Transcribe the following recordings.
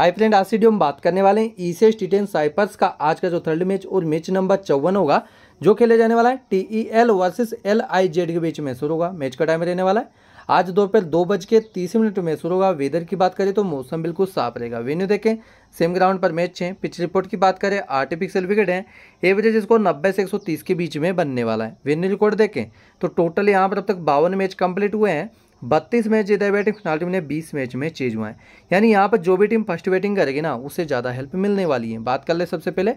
high friend आज सीडियो हम बात करने वाले हैं ईसे स्टीटेन साइपर्स का आज का जो थर्ड मैच और मैच नंबर चौवन होगा जो खेले जाने वाला है T E L versus L I Z के बीच में शुरू होगा मैच का टाइम रहने वाला है आज दोपहर दो बज के तीस मिनट में शुरू होगा वेदर की बात करें तो मौसम बिल्कुल साफ रहेगा वेन्यू देखें सेम ग्राउंड पर मैच है पिच रिपोर्ट की बात करें आर्टिफिशियल विकेट है एवरेज इसको नब्बे से तीस के बीच में बनने वाला है वेन्यू रिकॉर्ड देखें तो टोटल यहाँ पर अब तक बावन मैच कंप्लीट हुए हैं बत्तीस मैच जीता है बैटिंग फिनाल टीम ने बीस मैच में चेज हुआ है यानी यहाँ पर जो भी टीम फर्स्ट बैटिंग करेगी ना उसे ज़्यादा हेल्प मिलने वाली है बात कर ले सबसे पहले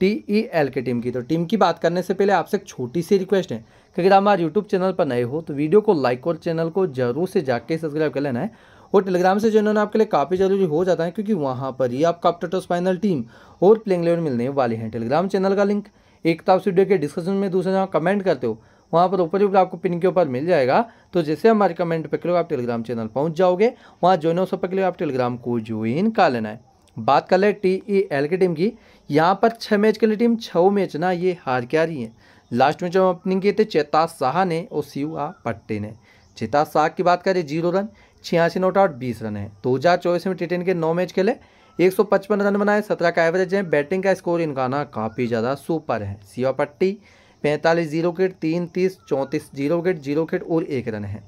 टी ई एल के टीम की तो टीम की बात करने से पहले आपसे एक छोटी सी रिक्वेस्ट है कि अगर आप हमारे यूट्यूब चैनल पर नए हो तो वीडियो को लाइक और चैनल को जरूर से जाके सब्सक्राइब कर लेना है और टेलीग्राम से जो आपके लिए काफ़ी ज़रूरी हो जाता है क्योंकि वहाँ पर ही आपका अपटोटोस फाइनल टीम और प्लेइंग इलेवन मिलने वाले हैं टेलीग्राम चैनल का लिंक एक तो आप वीडियो के डिस्कशन में दूसरे जहाँ कमेंट करते हो वहाँ पर ऊपर ऊपर आपको पिन के ऊपर मिल जाएगा तो जैसे हमारे कमेंट पर क्लिक आप टेलीग्राम चैनल पहुँच जाओगे वहाँ ज्वाइन हो सब पर क्लिक आप टेलीग्राम को ज्वाइन कर लेना है बात कर ले टी ई एल की टीम की यहाँ पर छः मैच के लिए टीम छः मैच ना ये हार के आ रही है लास्ट मैच हम ओपनिंग किए थे चेता शाह ने और आ पट्टे ने चेता शाह की बात करें जीरो रन छियासी नॉट आउट बीस रन है दो हज़ार चौबीस में टी टेन के नौ मैच खेले एक सौ पचपन रन बनाए सत्रह का एवरेज है बैटिंग का स्कोर इनका ना काफ़ी ज़्यादा सुपर है सिवा पट्टी पैंतालीस जीरो विकेट तीन तीस चौंतीस जीरो विकेट जीरो विकेट और एक रन है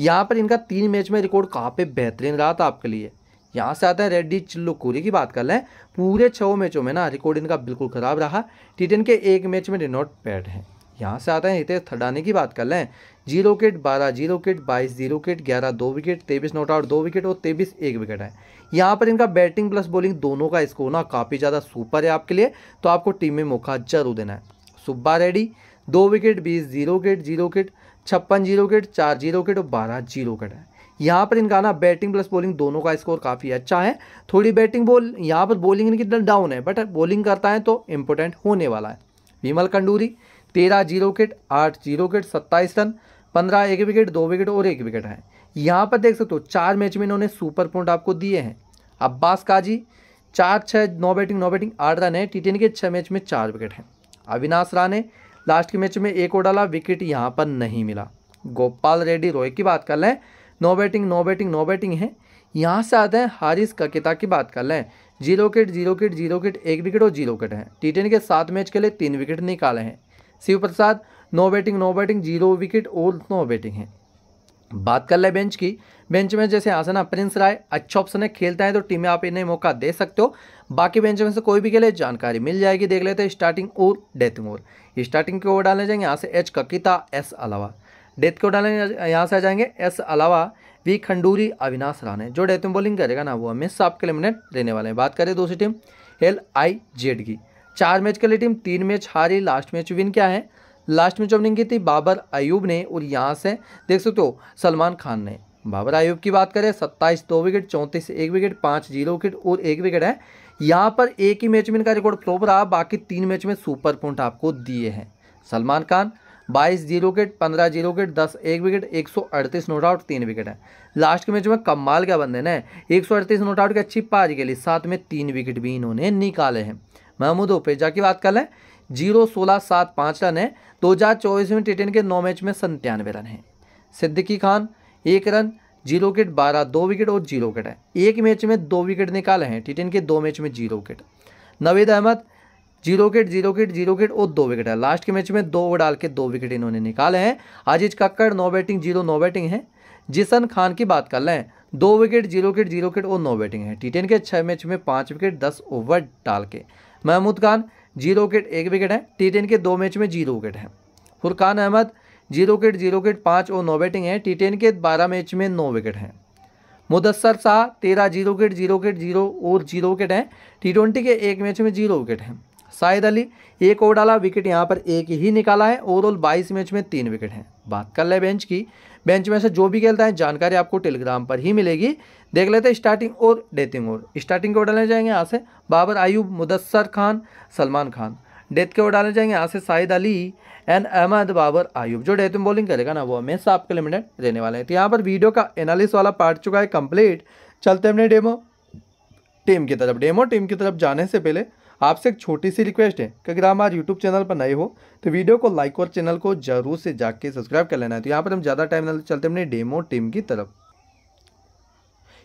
यहाँ पर इनका तीन मैच में रिकॉर्ड काफ़ी बेहतरीन रहा था आपके लिए यहाँ से आता है रेड्डी चिल्लो कोरी की बात कर लें पूरे छः मैचों में ना रिकॉर्ड इनका बिल्कुल ख़राब रहा टी के एक मैच में डिनॉट पैड है यहाँ से आता है हितेश थडानी की बात कर लें जीरो विकेट बारह जीरो विकेट बाईस जीरो विकेट ग्यारह दो विकेट तेईस नॉट आउट दो विकेट और तेईस एक विकेट है यहाँ पर इनका बैटिंग प्लस बॉलिंग दोनों का स्कोर ना काफ़ी ज़्यादा सुपर है आपके लिए तो आपको टीम में मौका जरूर देना है सुब्बा रेड्डी दो विकेट बीस जीरो विकेट जीरो विकेट छप्पन जीरो विकेट चार जीरो विकेट और बारह जीरो विकेट है यहाँ पर इनका ना बैटिंग प्लस बॉलिंग दोनों का स्कोर काफ़ी अच्छा है थोड़ी बैटिंग बॉल यहाँ पर बॉलिंग इनकी डाउन है बट बॉलिंग करता है तो इम्पोर्टेंट होने वाला है विमल कंडूरी तेरह जीरो विकेट आठ जीरो विकेट सत्ताईस रन पंद्रह एक विकेट दो विकेट और एक विकेट है यहाँ पर देख सकते हो चार मैच में इन्होंने सुपर पॉइंट आपको दिए हैं अब्बास काजी चार छः नौ बैटिंग नौ बैटिंग आठ रन है टी के छः मैच में चार विकेट हैं अविनाश राणे लास्ट के मैच में एक और डाला विकेट यहाँ पर नहीं मिला गोपाल रेड्डी रॉय की बात कर लें no batting no batting no batting है यहाँ से आते हैं हारिस ककिता की बात कर लें zero wicket zero wicket zero wicket एक विकेट और जीरो विकेट है टी के सात मैच के लिए तीन विकेट निकाले हैं Shiv Prasad no batting no batting zero wicket और नो बैटिंग है बात कर लें बेंच की बेंच में जैसे आसन है प्रिंस राय अच्छा ऑप्शन है खेलता है तो टीम में आप इन्हें मौका दे सकते हो बाकी बेंच में से कोई भी खेले जानकारी मिल जाएगी देख लेते हैं स्टार्टिंग और डेथ मोर स्टार्टिंग की ओर डालने जाएंगे यहाँ से एच ककिता एस अलावा डेथ की ओवर डालने यहाँ से आ जाएंगे एस अलावा वी खंडूरी अविनाश राणे जो डेथ में बॉलिंग करेगा ना वो हमेशा आपके लिए रहने वाले हैं बात करें दूसरी टीम एल आई जेड की चार मैच के लिए टीम तीन मैच हारी लास्ट मैच विन क्या है लास्ट मैच ओपनिंग की थी बाबर अयूब ने और यहाँ से देख सकते हो सलमान खान ने बाबर आयूब की बात करें सत्ताईस दो विकेट चौंतीस एक विकेट पाँच जीरो विकेट और एक विकेट है यहाँ पर एक ही मैच में इनका रिकॉर्ड फ्लॉप रहा बाकी तीन मैच में सुपर पॉइंट आपको दिए हैं सलमान खान बाईस जीरो विकेट पंद्रह जीरो विकेट दस एक विकेट एक सौ अड़तीस नोट आउट तीन विकेट है लास्ट के मैच में कमाल का बंदे ने एक सौ अड़तीस नोट आउट की अच्छी पारी के लिए साथ में तीन विकेट भी इन्होंने निकाले हैं महमूद ओपेजा की बात कर लें जीरो सोलह सात पाँच रन है दो हज़ार चौबीस में टी के नौ मैच में संतानवे रन हैं सिद्दीकी खान एक रन जीरो विकेट बारह दो विकेट और जीरो विकेट है एक मैच में दो विकेट निकाले हैं टी के दो मैच में zero wicket Naved Ahmed zero wicket zero wicket zero wicket और दो विकेट है लास्ट के मैच में दो ओवर डाल के दो विकेट इन्होंने निकाले हैं Aziz Kakkar no batting zero no batting है जिसन खान की बात कर लें दो wicket zero wicket zero wicket और नौ बैटिंग है टी के छः मैच में पाँच विकेट दस ओवर डाल के महमूद खान जीरो विकेट एक विकेट है टी के दो मैच में जीरो विकेट है Furqan Ahmed zero wicket zero wicket पाँच और नौ बैटिंग है टी टेन के बारह मैच में नौ विकेट हैं मुदस्सर शाह तेरह zero wicket zero wicket zero और जीरो विकेट हैं टी ट्वेंटी के एक मैच में जीरो विकेट हैं शाहिद अली एक ओवर डाला विकेट यहाँ पर एक ही निकाला है ओवरऑल बाईस मैच में तीन विकेट हैं बात कर ले बेंच की बेंच में से जो भी खेलता है जानकारी आपको टेलीग्राम पर ही मिलेगी देख लेते हैं स्टार्टिंग और डेटिंग और स्टार्टिंग के को डाले जाएंगे यहाँ से बाबर आयूब मुदस्सर खान सलमान खान डेथ के वो डाले जाएंगे यहाँ से अली एंड अहमद बाबर आयुब जो डेथ में बॉलिंग करेगा ना वो हमेशा आपके लिमिटेड रहने वाले हैं तो यहाँ पर वीडियो का एनालिस वाला पार्ट चुका है कंप्लीट चलते अपने डेमो टीम की तरफ डेमो टीम की तरफ जाने से पहले आपसे एक छोटी सी रिक्वेस्ट है कि अगर आप आज यूट्यूब चैनल पर नए हो तो वीडियो को लाइक और चैनल को जरूर से जाके सब्सक्राइब कर लेना है तो यहाँ पर हम ज़्यादा टाइम चलते चलते अपने डेमो टीम की तरफ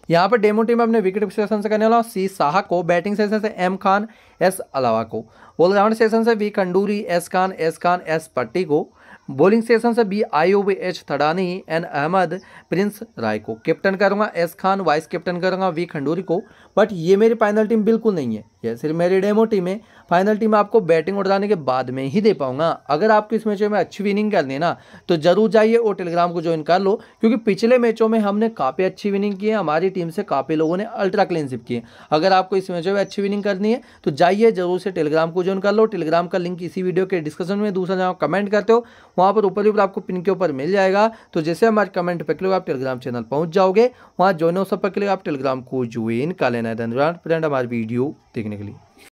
यहाँ पर डेमो टीम अपने विकेट सेशन से करने वाला सी शाह को बैटिंग सेशन से एम खान एस अलावा को ऑलराउंड सेशन से V Kanduri S Khan S Khan S पट्टी को बॉलिंग सेशन से B Ayub H Thadani N Ahmed prince Rai को कैप्टन करूंगा एस खान वाइस कैप्टन करूंगा वी खंडूरी को बट ये मेरी फाइनल टीम बिल्कुल नहीं है ये सिर्फ मेरी डेमो टीम है फाइनल टीम आपको बैटिंग उड़ाने के बाद में ही दे पाऊंगा अगर आपको इस मैचों में अच्छी विनिंग करनी है ना तो जरूर जाइए और टेलीग्राम को ज्वाइन कर लो क्योंकि पिछले मैचों में हमने काफ़ी अच्छी विनिंग की है हमारी टीम से काफ़ी लोगों ने अल्ट्रा क्लीनशिप की है अगर आपको इस मैचों में अच्छी विनिंग करनी है तो जाइए जरूर से टेलीग्राम को ज्वाइन कर लो टेलीग्राम का लिंक इसी वीडियो के डिस्कशन में दूसरा जहाँ कमेंट करते हो वहाँ पर ऊपर ऊपर आपको पिन के ऊपर मिल जाएगा तो जैसे हमारे कमेंट पर क्लिक आप टेलीग्राम चैनल पहुँच जाओगे वहाँ जो है सब पर क्लिक आप टेलीग्राम को ज्वाइन कर लेना है धन्यवाद फ्रेंड हमारे वीडियो देखने के लिए